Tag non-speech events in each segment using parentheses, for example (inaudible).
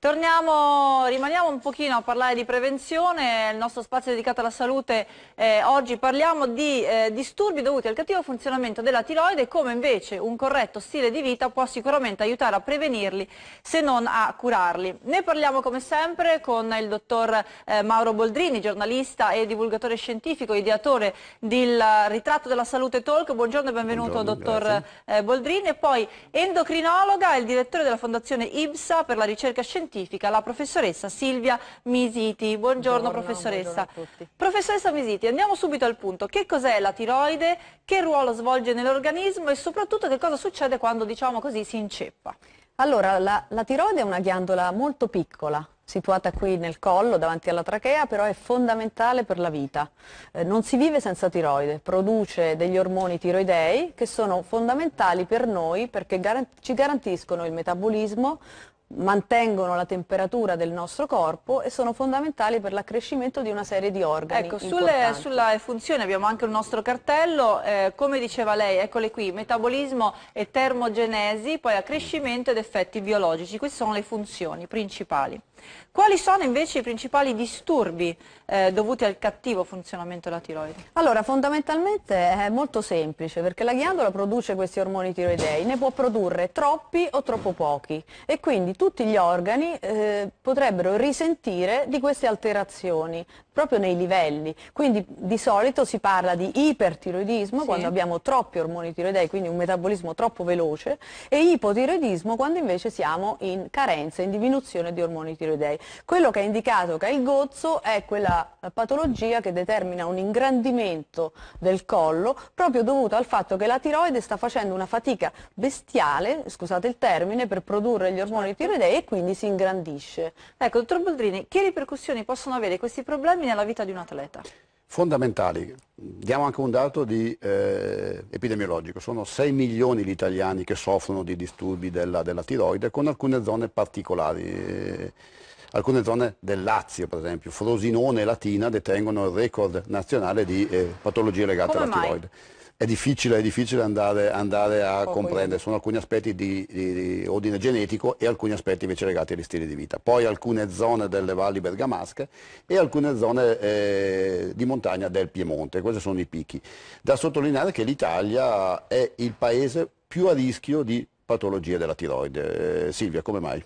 Torniamo, rimaniamo un pochino a parlare di prevenzione, il nostro spazio dedicato alla salute, eh, oggi parliamo di eh, disturbi dovuti al cattivo funzionamento della tiroide e come invece un corretto stile di vita può sicuramente aiutare a prevenirli se non a curarli. Ne parliamo come sempre con il dottor eh, Mauro Boldrini, giornalista e divulgatore scientifico, ideatore del ritratto della salute Talk. Buongiorno e benvenuto Buongiorno, dottor eh, Boldrini e poi endocrinologa e il direttore della fondazione IBSA per la ricerca scientifica scientifica, la professoressa Silvia Misiti. Buongiorno, buongiorno professoressa. Buongiorno professoressa Misiti, andiamo subito al punto. Che cos'è la tiroide? Che ruolo svolge nell'organismo e soprattutto che cosa succede quando, diciamo così, si inceppa? Allora, la, la tiroide è una ghiandola molto piccola, situata qui nel collo davanti alla trachea, però è fondamentale per la vita. Eh, non si vive senza tiroide, produce degli ormoni tiroidei che sono fondamentali per noi perché gar ci garantiscono il metabolismo, mantengono la temperatura del nostro corpo e sono fondamentali per l'accrescimento di una serie di organi. Ecco, sulle, sulla funzione abbiamo anche il nostro cartello, eh, come diceva lei, eccole qui, metabolismo e termogenesi, poi accrescimento ed effetti biologici, queste sono le funzioni principali. Quali sono invece i principali disturbi eh, dovuti al cattivo funzionamento della tiroide? Allora, fondamentalmente è molto semplice perché la ghiandola produce questi ormoni tiroidei, ne può produrre troppi o troppo pochi e quindi tutti gli organi eh, potrebbero risentire di queste alterazioni proprio nei livelli. Quindi di solito si parla di ipertiroidismo sì. quando abbiamo troppi ormoni tiroidei, quindi un metabolismo troppo veloce, e ipotiroidismo quando invece siamo in carenza, in diminuzione di ormoni tiroidei. Quello che ha indicato che è il gozzo è quella patologia che determina un ingrandimento del collo proprio dovuto al fatto che la tiroide sta facendo una fatica bestiale, scusate il termine, per produrre gli ormoni tiroidei certo prime idee e quindi si ingrandisce. Ecco, dottor Boldrini, che ripercussioni possono avere questi problemi nella vita di un atleta? Fondamentali. Diamo anche un dato di, eh, epidemiologico. Sono 6 milioni gli italiani che soffrono di disturbi della, della tiroide con alcune zone particolari. Eh, alcune zone del Lazio, per esempio, Frosinone e Latina detengono il record nazionale di eh, patologie legate Come alla mai? tiroide è difficile, è difficile andare, andare, a Poco comprendere, sono alcuni aspetti di, di, di, ordine genetico e alcuni aspetti invece legati agli stili di vita. Poi alcune zone delle valli bergamasche e alcune zone eh, di montagna del Piemonte, questi sono i picchi. Da sottolineare che l'Italia è il paese più a rischio di patologie della tiroide. Eh, Silvia, come mai?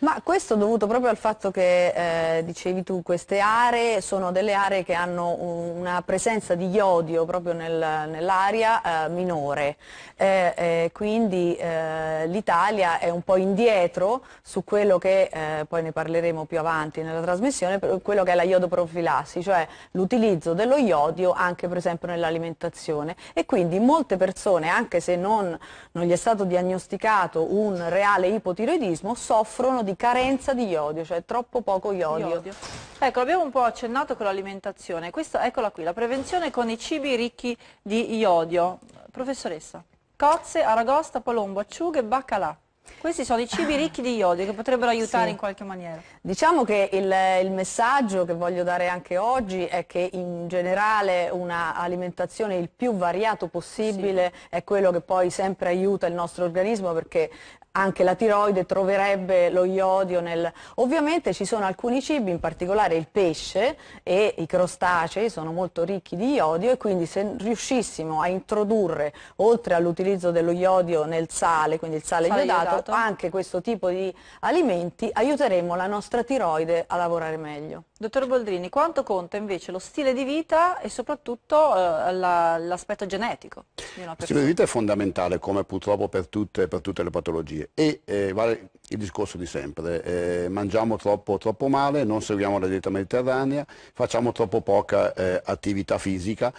Ma questo dovuto proprio al fatto che, eh, dicevi tu, queste aree sono delle aree che hanno una presenza di iodio proprio nel, nell'aria eh, minore, eh, eh quindi eh, l'Italia è un po' indietro su quello che, eh, poi ne parleremo più avanti nella trasmissione, quello che è la iodoprofilassi, cioè l'utilizzo dello iodio anche per esempio nell'alimentazione e quindi molte persone, anche se non, non gli è stato diagnosticato un reale ipotiroidismo, soffrono di carenza di iodio, cioè troppo poco iodio. iodio. Ecco, abbiamo un po' accennato con l'alimentazione, eccola qui, la prevenzione con i cibi ricchi di iodio. Professoressa, cozze, aragosta, palombo, acciughe, baccalà. Questi sono i cibi (laughs) ricchi di iodio che potrebbero aiutare sì. in qualche maniera. Diciamo che il, il, messaggio che voglio dare anche oggi è che in generale un'alimentazione il più variato possibile sì. è quello che poi sempre aiuta il nostro organismo perché anche la tiroide troverebbe lo iodio nel... Ovviamente ci sono alcuni cibi, in particolare il pesce e i crostacei sono molto ricchi di iodio e quindi se riuscissimo a introdurre, oltre all'utilizzo dello iodio nel sale, quindi il sale, sale iodato, mangiato esatto. anche questo tipo di alimenti aiuteremo la nostra tiroide a lavorare meglio. Dottor Boldrini, quanto conta invece lo stile di vita e soprattutto eh, l'aspetto la, genetico? Lo stile di vita è fondamentale come purtroppo per tutte, per tutte le patologie e eh, vale il discorso di sempre, eh, mangiamo troppo, troppo, male, non seguiamo la dieta mediterranea, facciamo troppo poca eh, attività fisica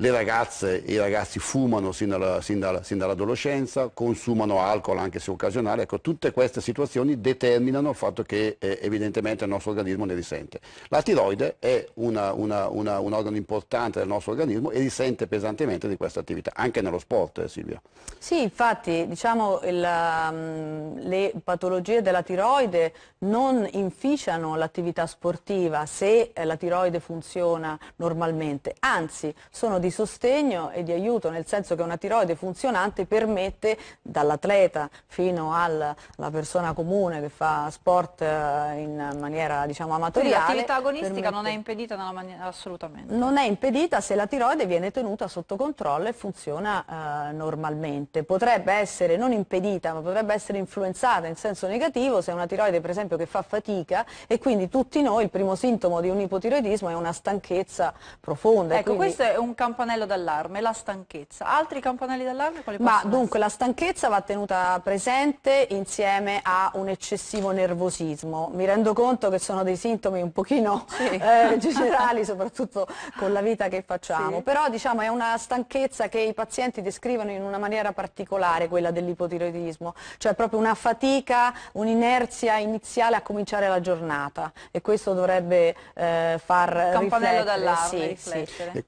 le ragazze e i ragazzi fumano sin, dalla, sin, dalla, sin dall'adolescenza, consumano alcol anche se occasionale, ecco, tutte queste situazioni determinano il fatto che eh, evidentemente il nostro organismo ne risente. La tiroide è una, una, una, un organo importante del nostro organismo e risente pesantemente di questa attività, anche nello sport eh, Silvia. Sì, infatti diciamo, il, mm, le patologie della tiroide non inficiano l'attività sportiva se eh, la tiroide funziona normalmente, anzi sono di di sostegno e di aiuto, nel senso che una tiroide funzionante permette dall'atleta fino alla persona comune che fa sport eh, in maniera diciamo, amatoriale. L'attività agonistica permette... non è impedita nella maniera assolutamente. Non è impedita se la tiroide viene tenuta sotto controllo e funziona eh, normalmente. Potrebbe essere non impedita ma potrebbe essere influenzata in senso negativo se è una tiroide per esempio che fa fatica e quindi tutti noi il primo sintomo di un ipotiroidismo è una stanchezza profonda. Ecco, quindi... questo è un campo campanello d'allarme, la stanchezza. Altri campanelli d'allarme quali Ma dunque essere? la stanchezza va tenuta presente insieme a un eccessivo nervosismo. Mi rendo conto che sono dei sintomi un pochino sì. (laughs) eh, generali, soprattutto con la vita che facciamo, sì. però diciamo è una stanchezza che i pazienti descrivono in una maniera particolare, quella dell'ipotiroidismo, cioè proprio una fatica, un'inerzia iniziale a cominciare la giornata e questo dovrebbe eh, far campanello riflettere. Sì, sì.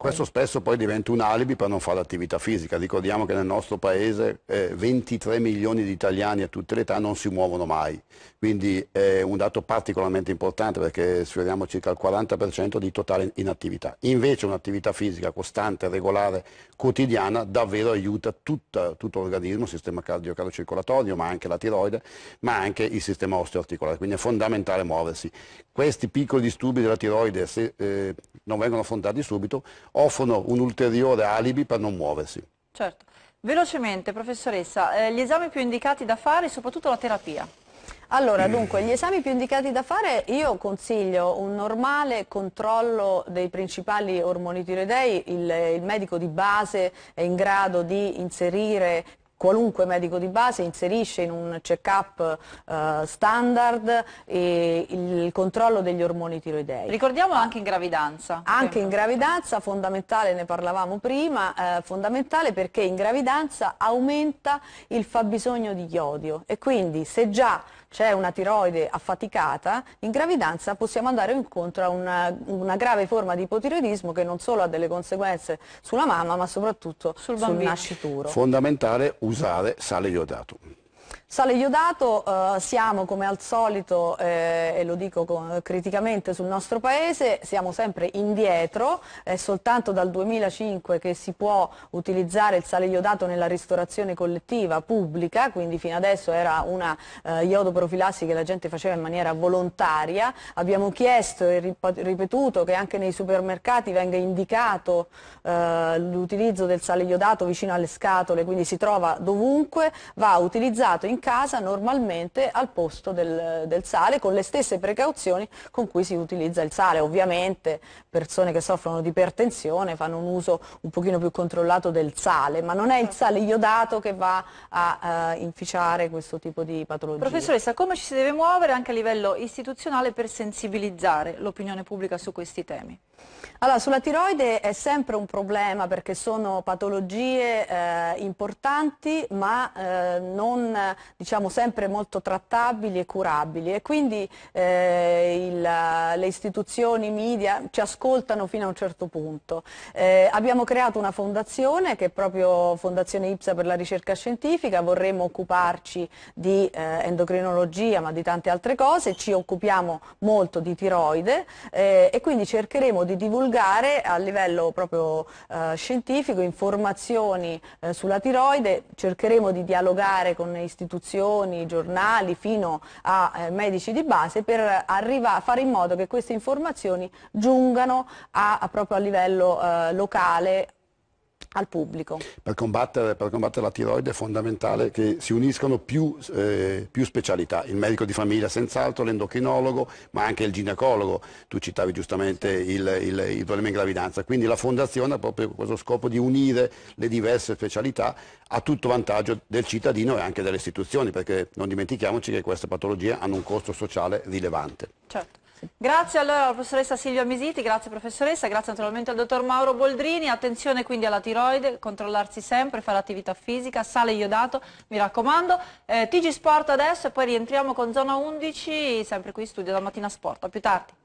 Questo spesso poi diventa un alibi per non fare l'attività fisica. Ricordiamo che nel nostro paese eh, 23 milioni di italiani a tutte le età non si muovono mai. Quindi è un dato particolarmente importante perché sfioriamo circa il 40% di totale inattività. Invece un'attività fisica costante, regolare, quotidiana davvero aiuta tutta, tutto l'organismo, il sistema cardiocircolatorio, ma anche la tiroide, ma anche il sistema osteoarticolare. Quindi è fondamentale muoversi. Questi piccoli disturbi della tiroide, se eh, non vengono affrontati subito, offrono un ulteriore alibi per non muoversi. Certo. Velocemente, professoressa, eh, gli esami più indicati da fare soprattutto la terapia. Allora, dunque, gli esami più indicati da fare, io consiglio un normale controllo dei principali ormoni tiroidei, il, il medico di base è in grado di inserire qualunque medico di base inserisce in un check-up eh, standard il controllo degli ormoni tiroidei. Ricordiamo anche in gravidanza. Anche in gravidanza, fondamentale, ne parlavamo prima, eh, fondamentale perché in gravidanza aumenta il fabbisogno di iodio e quindi se già c'è una tiroide affaticata, in gravidanza possiamo andare incontro a una, una, grave forma di ipotiroidismo che non solo ha delle conseguenze sulla mamma ma soprattutto sul, sul nascituro. Fondamentale usare sale iodato. Sale iodato, eh, siamo come al solito, eh, e lo dico con, criticamente sul nostro paese, siamo sempre indietro, è soltanto dal 2005 che si può utilizzare il sale iodato nella ristorazione collettiva pubblica, quindi fino adesso era una eh, iodoprofilassi che la gente faceva in maniera volontaria, abbiamo chiesto e ripetuto che anche nei supermercati venga indicato eh, l'utilizzo del sale iodato vicino alle scatole, quindi si trova dovunque, va utilizzato in casa normalmente al posto del, del, sale con le stesse precauzioni con cui si utilizza il sale. Ovviamente persone che soffrono di ipertensione fanno un uso un pochino più controllato del sale, ma non è il certo. sale iodato che va a uh, inficiare questo tipo di patologie. Professoressa, come ci si deve muovere anche a livello istituzionale per sensibilizzare l'opinione pubblica su questi temi? Allora, sulla tiroide è sempre un problema perché sono patologie eh, importanti ma eh, non diciamo, sempre molto trattabili e curabili e quindi eh, il, le istituzioni, i media ci ascoltano fino a un certo punto. Eh, abbiamo creato una fondazione che è proprio Fondazione IPSA per la ricerca scientifica, vorremmo occuparci di eh, endocrinologia ma di tante altre cose, ci occupiamo molto di tiroide eh, e quindi cercheremo di divulgare a livello proprio eh, scientifico informazioni eh, sulla tiroide, cercheremo di dialogare con le istituzioni istituzioni, giornali, fino a eh, medici di base per arriva, fare in modo che queste informazioni giungano a, a proprio a livello eh, locale al pubblico. Per combattere, per combattere, la tiroide è fondamentale che si uniscano più, eh, più specialità, il medico di famiglia senz'altro, l'endocrinologo, ma anche il ginecologo, tu citavi giustamente il, il, il, problema in gravidanza, quindi la fondazione ha proprio questo scopo di unire le diverse specialità a tutto vantaggio del cittadino e anche delle istituzioni, perché non dimentichiamoci che queste patologie hanno un costo sociale rilevante. Certo. Grazie allora alla professoressa Silvia Misiti, grazie professoressa, grazie naturalmente al dottor Mauro Boldrini, attenzione quindi alla tiroide, controllarsi sempre, fare attività fisica, sale iodato, mi raccomando. Eh, TG Sport adesso e poi rientriamo con zona 11, sempre qui in studio da mattina sport, a più tardi.